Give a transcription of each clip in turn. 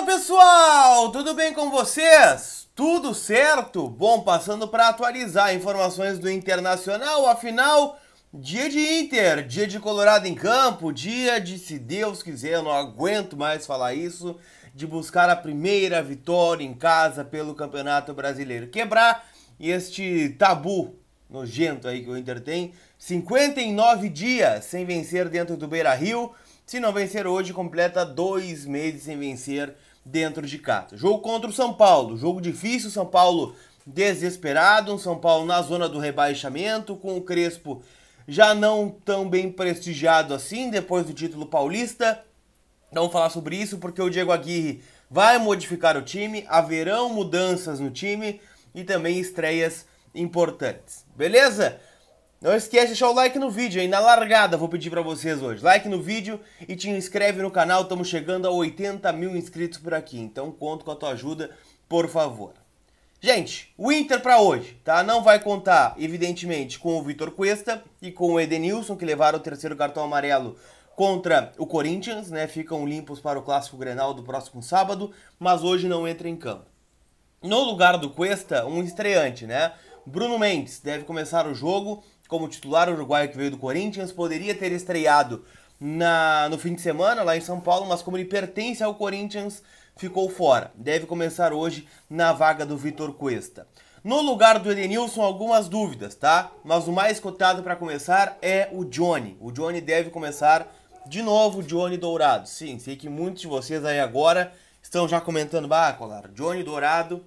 Fala pessoal, tudo bem com vocês? Tudo certo? Bom, passando para atualizar informações do Internacional, afinal, dia de Inter, dia de Colorado em campo, dia de, se Deus quiser, eu não aguento mais falar isso, de buscar a primeira vitória em casa pelo Campeonato Brasileiro. Quebrar este tabu nojento aí que o Inter tem, 59 dias sem vencer dentro do Beira-Rio, se não vencer hoje, completa dois meses sem vencer dentro de casa. Jogo contra o São Paulo, jogo difícil, São Paulo desesperado, um São Paulo na zona do rebaixamento, com o Crespo já não tão bem prestigiado assim depois do título paulista. Vamos falar sobre isso porque o Diego Aguirre vai modificar o time, haverão mudanças no time e também estreias importantes. Beleza? Não esquece de deixar o like no vídeo, hein? Na largada vou pedir pra vocês hoje. Like no vídeo e te inscreve no canal. Estamos chegando a 80 mil inscritos por aqui. Então conto com a tua ajuda, por favor. Gente, o Inter pra hoje, tá? Não vai contar, evidentemente, com o Vitor Cuesta e com o Edenilson, que levaram o terceiro cartão amarelo contra o Corinthians, né? Ficam limpos para o Clássico Grenal do próximo sábado, mas hoje não entra em campo. No lugar do Cuesta, um estreante, né? Bruno Mendes deve começar o jogo como titular uruguaio que veio do Corinthians, poderia ter estreado na, no fim de semana lá em São Paulo, mas como ele pertence ao Corinthians, ficou fora. Deve começar hoje na vaga do Vitor Cuesta. No lugar do Edenilson, algumas dúvidas, tá? Mas o mais cotado para começar é o Johnny. O Johnny deve começar de novo, Johnny Dourado. Sim, sei que muitos de vocês aí agora estão já comentando, ah, colar, Johnny Dourado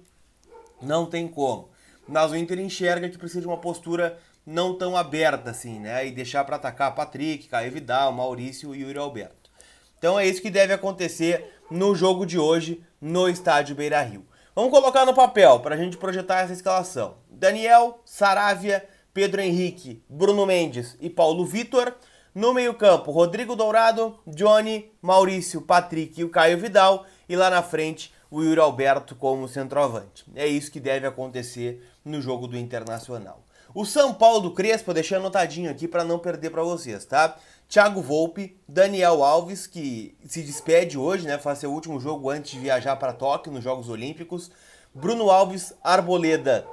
não tem como. Mas o Inter enxerga que precisa de uma postura não tão aberta assim, né? E deixar para atacar Patrick, Caio Vidal, Maurício e Yuri Alberto. Então é isso que deve acontecer no jogo de hoje no estádio Beira Rio. Vamos colocar no papel para a gente projetar essa escalação: Daniel, Saravia, Pedro Henrique, Bruno Mendes e Paulo Vitor. No meio-campo, Rodrigo Dourado, Johnny, Maurício, Patrick e o Caio Vidal. E lá na frente, o Yuri Alberto como centroavante. É isso que deve acontecer no jogo do Internacional. O São Paulo do Crespo, deixei anotadinho aqui para não perder para vocês, tá? Thiago Volpe, Daniel Alves, que se despede hoje, né? Faz seu último jogo antes de viajar para Tóquio nos Jogos Olímpicos. Bruno Alves, Arboleda,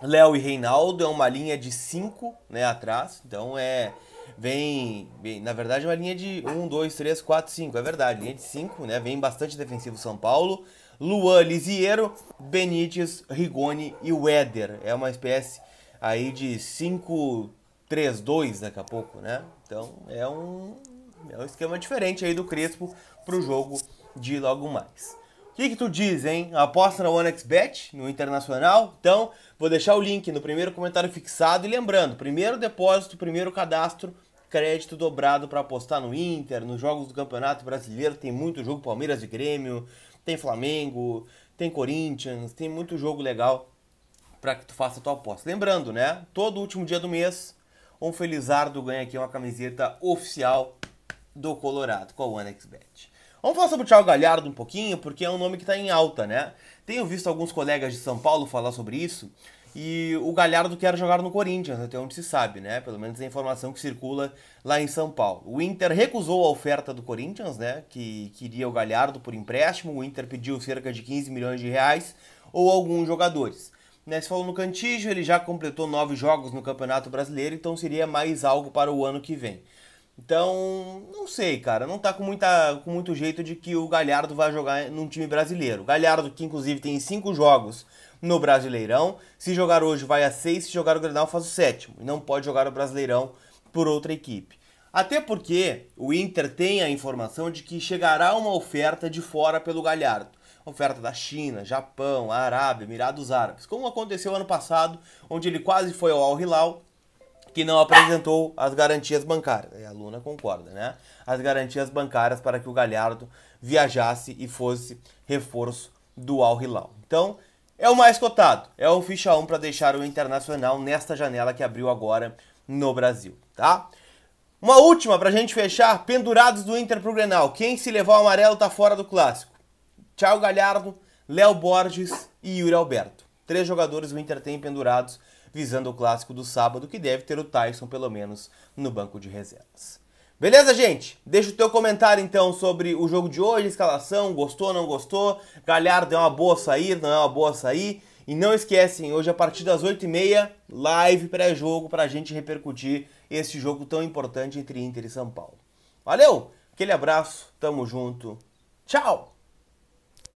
Léo e Reinaldo é uma linha de cinco, né, atrás. Então é vem, vem na verdade é uma linha de 1 2 3 4 5, é verdade, linha de 5, né? Vem bastante defensivo São Paulo. Luan, Lisiero, Benítez, Rigoni e Weder. É uma espécie aí de 5-3-2 daqui a pouco, né? Então é um, é um esquema diferente aí do Crespo pro jogo de logo mais. O que, que tu diz, hein? Aposta na OneXBet, no Internacional? Então, vou deixar o link no primeiro comentário fixado. E lembrando, primeiro depósito, primeiro cadastro, crédito dobrado para apostar no Inter, nos jogos do Campeonato Brasileiro. Tem muito jogo Palmeiras e Grêmio, tem Flamengo, tem Corinthians, tem muito jogo legal para que tu faça a tua aposta. Lembrando, né? Todo último dia do mês, um Felizardo ganha aqui uma camiseta oficial do Colorado com a OneXBet. Vamos falar sobre o Thiago Galhardo um pouquinho, porque é um nome que está em alta, né? Tenho visto alguns colegas de São Paulo falar sobre isso, e o Galhardo quer jogar no Corinthians, até onde se sabe, né? Pelo menos é a informação que circula lá em São Paulo. O Inter recusou a oferta do Corinthians, né? Que queria o Galhardo por empréstimo, o Inter pediu cerca de 15 milhões de reais ou alguns jogadores. Né, você falou no Cantígio, ele já completou nove jogos no Campeonato Brasileiro, então seria mais algo para o ano que vem. Então, não sei, cara. Não tá com, muita, com muito jeito de que o Galhardo vai jogar num time brasileiro. Galhardo, que inclusive tem cinco jogos no Brasileirão. Se jogar hoje, vai a seis. Se jogar o Grenal, faz o sétimo. E não pode jogar o Brasileirão por outra equipe. Até porque o Inter tem a informação de que chegará uma oferta de fora pelo Galhardo oferta da China, Japão, Arábia, Emirados Árabes, como aconteceu ano passado, onde ele quase foi ao Al-Hilal, que não apresentou as garantias bancárias. E a Luna concorda, né? As garantias bancárias para que o Galhardo viajasse e fosse reforço do Al-Hilal. Então, é o mais cotado, é o ficha 1 para deixar o Internacional nesta janela que abriu agora no Brasil, tá? Uma última para a gente fechar, pendurados do Inter pro Grenal. Quem se levar o amarelo tá fora do clássico. Thiago Galhardo, Léo Borges e Yuri Alberto. Três jogadores o Inter tem pendurados visando o clássico do sábado, que deve ter o Tyson pelo menos no banco de reservas. Beleza, gente? Deixa o teu comentário então sobre o jogo de hoje, escalação, gostou, não gostou? Galhardo é uma boa sair, não é uma boa sair? E não esquecem, hoje a partir das 8h30, live pré-jogo para a gente repercutir esse jogo tão importante entre Inter e São Paulo. Valeu, aquele abraço, tamo junto, tchau!